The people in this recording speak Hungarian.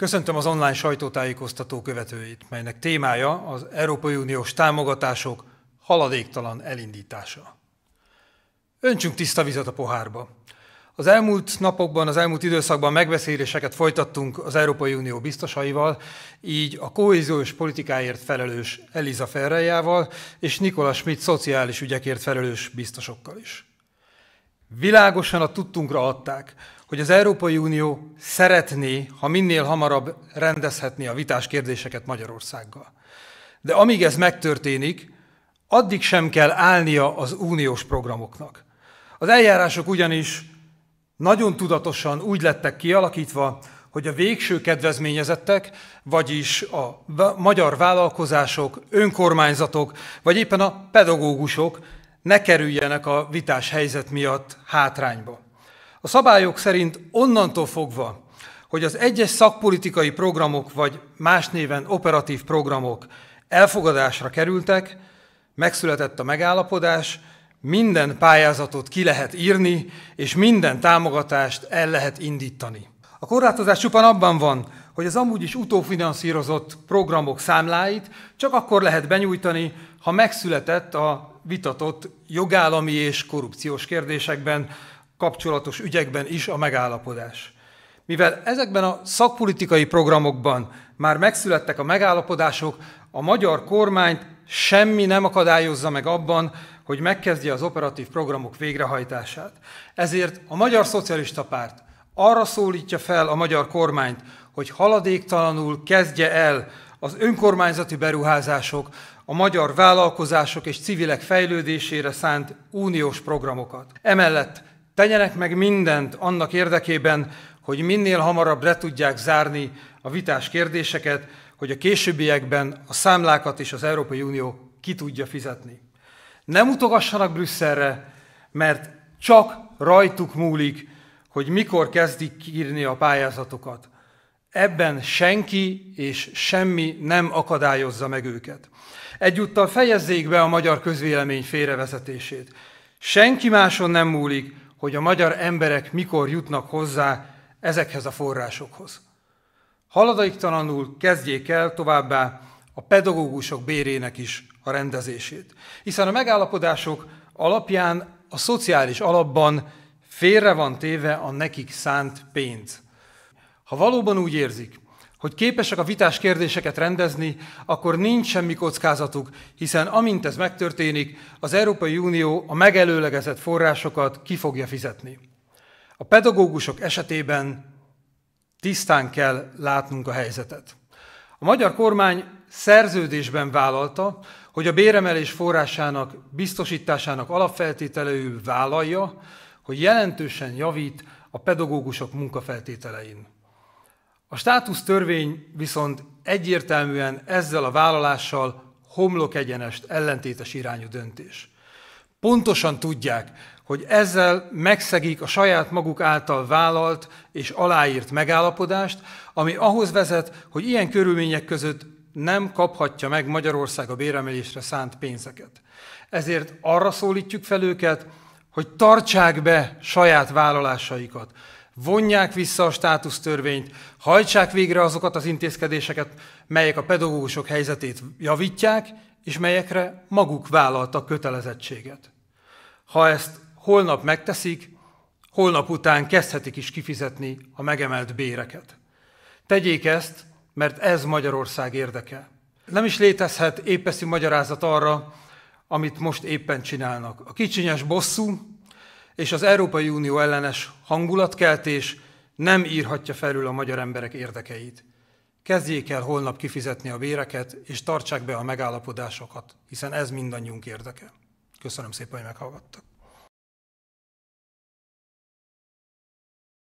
Köszöntöm az online sajtótájékoztató követőit, melynek témája az Európai Uniós támogatások haladéktalan elindítása. Öntsünk tiszta vizet a pohárba. Az elmúlt napokban, az elmúlt időszakban megbeszéléseket folytattunk az Európai Unió biztosaival, így a kohéziós politikáért felelős Eliza Ferrejával és Nikola Schmidt szociális ügyekért felelős biztosokkal is. Világosan a tudtunkra adták, hogy az Európai Unió szeretné, ha minél hamarabb rendezhetné a vitás kérdéseket Magyarországgal. De amíg ez megtörténik, addig sem kell állnia az uniós programoknak. Az eljárások ugyanis nagyon tudatosan úgy lettek kialakítva, hogy a végső kedvezményezettek, vagyis a magyar vállalkozások, önkormányzatok, vagy éppen a pedagógusok ne kerüljenek a vitás helyzet miatt hátrányba. A szabályok szerint onnantól fogva, hogy az egyes szakpolitikai programok vagy más néven operatív programok elfogadásra kerültek, megszületett a megállapodás, minden pályázatot ki lehet írni, és minden támogatást el lehet indítani. A korlátozás csupán abban van, hogy az amúgy is utófinanszírozott programok számláit csak akkor lehet benyújtani, ha megszületett a vitatott jogállami és korrupciós kérdésekben kapcsolatos ügyekben is a megállapodás. Mivel ezekben a szakpolitikai programokban már megszülettek a megállapodások, a magyar kormányt semmi nem akadályozza meg abban, hogy megkezdje az operatív programok végrehajtását. Ezért a Magyar Szocialista Párt arra szólítja fel a magyar kormányt, hogy haladéktalanul kezdje el az önkormányzati beruházások, a magyar vállalkozások és civilek fejlődésére szánt uniós programokat. Emellett Tegyenek meg mindent annak érdekében, hogy minél hamarabb le tudják zárni a vitás kérdéseket, hogy a későbbiekben a számlákat is az Európai Unió ki tudja fizetni. Nem utogassanak Brüsszelre, mert csak rajtuk múlik, hogy mikor kezdik írni a pályázatokat. Ebben senki és semmi nem akadályozza meg őket. Egyúttal fejezzék be a magyar közvélemény félrevezetését. Senki máson nem múlik, hogy a magyar emberek mikor jutnak hozzá ezekhez a forrásokhoz. Haladaiktalanul kezdjék el továbbá a pedagógusok bérének is a rendezését, hiszen a megállapodások alapján a szociális alapban félre van téve a nekik szánt pénz. Ha valóban úgy érzik, hogy képesek a vitás kérdéseket rendezni, akkor nincs semmi kockázatuk, hiszen amint ez megtörténik, az Európai Unió a megelőlegezett forrásokat ki fogja fizetni. A pedagógusok esetében tisztán kell látnunk a helyzetet. A magyar kormány szerződésben vállalta, hogy a béremelés forrásának biztosításának alapfeltételeű vállalja, hogy jelentősen javít a pedagógusok munkafeltételein. A törvény viszont egyértelműen ezzel a vállalással homlok egyenest ellentétes irányú döntés. Pontosan tudják, hogy ezzel megszegik a saját maguk által vállalt és aláírt megállapodást, ami ahhoz vezet, hogy ilyen körülmények között nem kaphatja meg Magyarország a béremelésre szánt pénzeket. Ezért arra szólítjuk fel őket, hogy tartsák be saját vállalásaikat, vonják vissza a státusztörvényt, hajtsák végre azokat az intézkedéseket, melyek a pedagógusok helyzetét javítják, és melyekre maguk vállaltak kötelezettséget. Ha ezt holnap megteszik, holnap után kezdhetik is kifizetni a megemelt béreket. Tegyék ezt, mert ez Magyarország érdeke. Nem is létezhet épeszi magyarázat arra, amit most éppen csinálnak. A kicsinyes bosszú és az Európai Unió ellenes hangulatkeltés nem írhatja felül a magyar emberek érdekeit. Kezdjék el holnap kifizetni a véreket, és tartsák be a megállapodásokat, hiszen ez mindannyiunk érdeke. Köszönöm szépen, hogy meghallgattak.